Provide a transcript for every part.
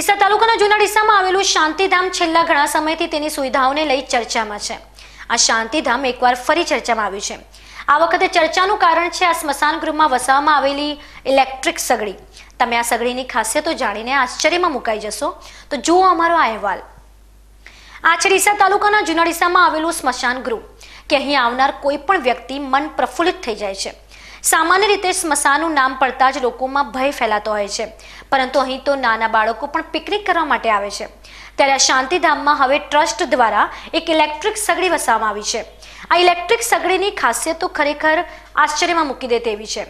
ડીસા તાલુકાના જૂના ડીસામાં આવેલું શાંતિધામ છેલ્લા ઘણા સમયથી તેની સુવિધાઓને લઈ ચર્ચામાં છે આ શાંતિધામ એકવાર ફરી ચર્ચામાં આવ્યું છે આ વખતે ચર્ચાનું કારણ છે આ સ્મશાન ગૃહમાં વસાવવામાં આવેલી ઇલેક્ટ્રિક સગડી તમે આ સગડીની ખાસિયતો જાણીને આશ્ચર્યમાં મુકાઈ જશો તો જુઓ અમારો આ અહેવાલ આ છે ડીસા તાલુકાના જૂના ડીસામાં આવેલું સ્મશાન ગૃહ કે અહીં આવનાર કોઈ પણ વ્યક્તિ મન પ્રફુલ્લિત થઈ જાય છે સામાન્ય રીતે સ્મશાનનું નામ પડતા જ લોકોમાં ભય ફેલાતો હોય છે પરંતુ અહીં તો નાના બાળકો પણ પિકનિક કરવા માટે આવે છે ત્યારે આ શાંતિધામમાં હવે ટ્રસ્ટ દ્વારા એક ઇલેક્ટ્રિક સગડી વસાવવામાં આવી છે આ ઇલેક્ટ્રિક સગડીની ખાસિયત તો ખરેખર આશ્ચર્યમાં મૂકી દે તેવી છે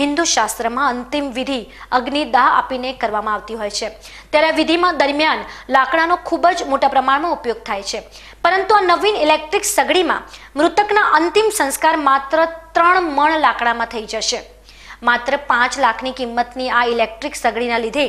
હિન્દુ શાસ્ત્રમાં અંતિમ વિધિ અગ્નિદાહ આપીને કરવામાં આવતી હોય છે ત્યારે વિધિમાં દરમિયાન લાકડાનો ખૂબ જ મોટા પ્રમાણમાં ઉપયોગ થાય છે પરંતુ આ નવીન ઇલેક્ટ્રિક સગડીમાં મૃતકના અંતિમ સંસ્કાર માત્ર ત્રણ મણ લાકડામાં થઈ જશે માત્ર પાંચ લાખની કિંમતની આ ઇલેક્ટ્રિક સગડીના લીધે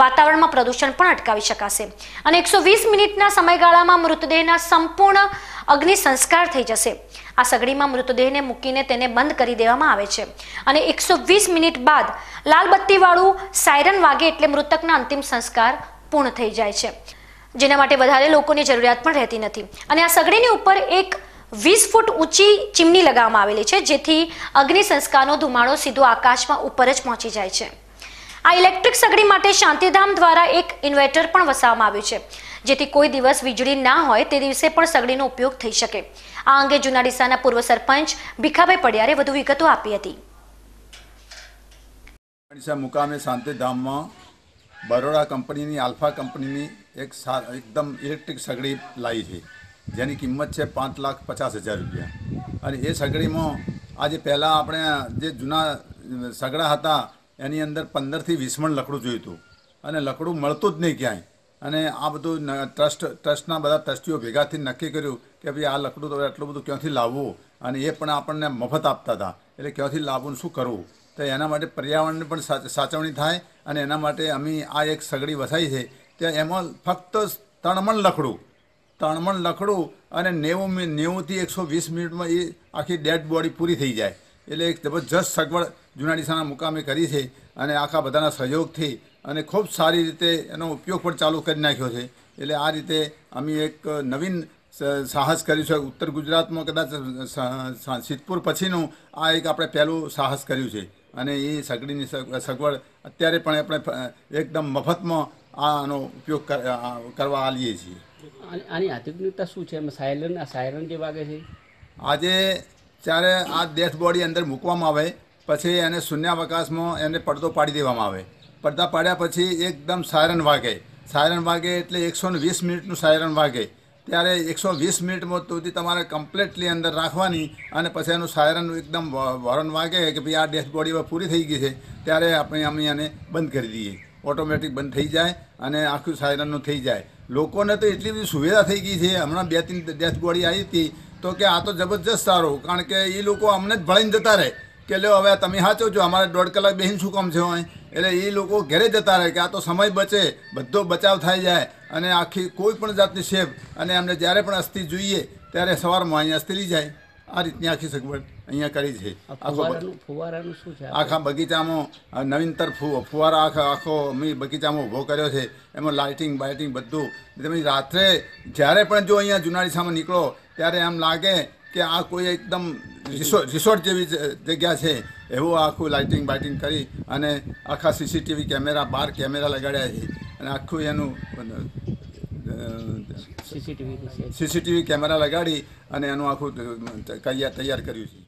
વાતાવરણમાં પ્રદૂષણ પણ અટકાવી શકાશે અને એકસો વીસ મિનિટના સમયગાળામાં મૃતદેહના સંપૂર્ણ અગ્નિ સંસ્કાર થઈ જશે આ સગડીમાં મૃતદેહને મૂકીને તેને બંધ કરી દેવામાં આવે છે અને એકસો વીસ મિનિટ બાદ લાલબત્તીવાળું સાયરન વાગે એટલે મૃતકના અંતિમ સંસ્કાર પૂર્ણ થઈ જાય છે જેના માટે વધારે લોકોની જરૂરિયાત પણ રહેતી નથી અને આ સગડીની ઉપર એક વીસ ફૂટ ઊંચી ચીમની લગાવવામાં આવેલી છે જેથી અગ્નિ સંસ્કારનો ધુમાડો સીધો આકાશમાં ઉપર જ પહોંચી જાય છે આ ઇલેક્ટ્રિક સગડી માટે શાંતિધામ દ્વારા એક ઇન્વર્ટર પણ વસાવવામાં આવ્યું છે જેથી કોઈ દિવસ વીજળી ના હોય તે દિવસે પણ સગડીનો ઉપયોગ થઈ શકે આ અંગે જૂના ડીસાના પૂર્વ સરપંચ ભીખાભાઈ પડિયારે વધુ વિગતો આપી હતી મુકામે શાંતિધામમાં બરોડા કંપનીની આલ્ફા કંપનીની એક એકદમ ઇલેક્ટ્રિક સગડી લાવી છે જેની કિંમત છે પાંચ લાખ પચાસ હજાર રૂપિયા અને એ સગડીમાં આજે પહેલાં આપણે જે જૂના સગડા હતા એની અંદર પંદરથી વીસમણ લકડું જોયું હતું અને લકડું મળતું જ નહીં ક્યાંય અને આ બધું ટ્રસ્ટ ટ્રસ્ટના બધા ટ્રસ્ટીઓ ભેગાથી નક્કી કર્યું કે ભાઈ આ લકડું તો આટલું બધું ક્યાંથી લાવવું અને એ પણ આપણને મફત આપતા હતા એટલે ક્યાંથી લાવવું શું કરવું તો એના માટે પર્યાવરણને પણ સાચવણી થાય અને એના માટે અમે આ એક સગડી વસાઈ છે ત્યાં એમાં ફક્ત ત્રણ મણ લકડું તણમણ લખડું અને નેવું નેવુંથી એકસો વીસ મિનિટમાં એ આખી ડેડ બોડી પૂરી થઈ જાય એટલે એક જબરજસ્ત સગવડ જૂના ડીસાના મુકામે કરી છે અને આખા બધાના સહયોગથી અને ખૂબ સારી રીતે એનો ઉપયોગ પણ ચાલુ કરી નાખ્યો છે એટલે આ રીતે અમે એક નવીન સાહસ કર્યું છે ઉત્તર ગુજરાતમાં કદાચ સિદ્ધપુર પછીનું આ એક આપણે પહેલું સાહસ કર્યું છે અને એ સગડીની સગવડ અત્યારે પણ આપણે એકદમ મફતમાં આનો ઉપયોગ કરવા આલીએ છીએ આની આધુનિકતા શું છે સાયરન આ સાયરન જે વાગે છે આજે જ્યારે આ ડેથ બોડી અંદર મૂકવામાં આવે પછી એને શૂન્યાવકાશમાં એને પડદો પાડી દેવામાં આવે પડદા પાડ્યા પછી એકદમ સાયરન વાગે સાયરન વાગે એટલે એકસો ને વીસ મિનિટનું સાયરન વાગે ત્યારે એકસો વીસ મિનિટમાં સુધી તમારે કમ્પ્લેટલી અંદર રાખવાની અને પછી એનું સાયરન એકદમ વરણ વાગે કે ભાઈ આ ડેથ બોડી પૂરી થઈ ગઈ છે ત્યારે આપણે અમે એને બંધ કરી દઈએ ઓટોમેટિક બંધ થઈ જાય અને આખું સાયરનનું થઈ જાય લોકોને તો એટલી બધી સુવિધા થઈ ગઈ છે હમણાં બે ત્રણ ડેથ ગોળી આવી હતી તો કે આ તો જબરજસ્ત સારું કારણ કે એ લોકો અમને જ ભળીને જતા રહે કે લો હવે તમે સાચો છો અમારે દોઢ કલાક બેહીને શું કામ છે હોય એટલે એ લોકો ઘરે જતા રહે કે આ તો સમય બચે બધો બચાવ થઈ જાય અને આખી કોઈ પણ જાતની સેફ અને અમને જ્યારે પણ અસ્થિ જોઈએ ત્યારે સવારમાં અહીંયા અસ્થિ જાય આ રીતની આખી સગવડ અહીંયા કરી છે આખો ફુવારાનું આખા બગીચામાં નવીનતર ફુવારા આખો આખો અમે બગીચામાં ઊભો કર્યો છે એમાં લાઇટિંગ બાઇટિંગ બધું તમે રાત્રે જ્યારે પણ જો અહીંયા સામે નીકળો ત્યારે એમ લાગે કે આ કોઈ એકદમ રિસોર્ટ જેવી જગ્યા છે એવું આખું લાઇટિંગ બાઇટિંગ કરી અને આખા સીસીટીવી કેમેરા બાર કેમેરા લગાડ્યા છે અને આખું એનું સીસીટીવી કેમેરા લગાડી અને એનું આખું તૈયાર કર્યું છે